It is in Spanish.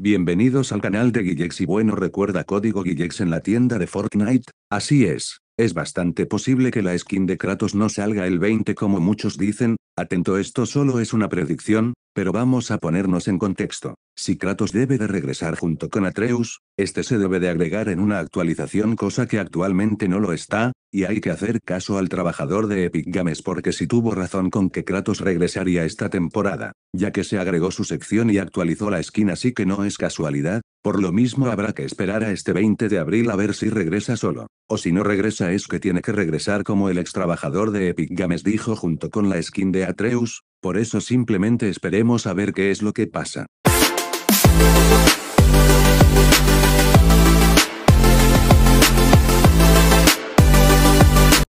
Bienvenidos al canal de Guillex y bueno recuerda código Guillex en la tienda de Fortnite, así es, es bastante posible que la skin de Kratos no salga el 20 como muchos dicen, atento esto solo es una predicción, pero vamos a ponernos en contexto, si Kratos debe de regresar junto con Atreus, este se debe de agregar en una actualización cosa que actualmente no lo está, y hay que hacer caso al trabajador de Epic Games porque si tuvo razón con que Kratos regresaría esta temporada ya que se agregó su sección y actualizó la skin así que no es casualidad, por lo mismo habrá que esperar a este 20 de abril a ver si regresa solo, o si no regresa es que tiene que regresar como el ex trabajador de Epic Games dijo junto con la skin de Atreus, por eso simplemente esperemos a ver qué es lo que pasa.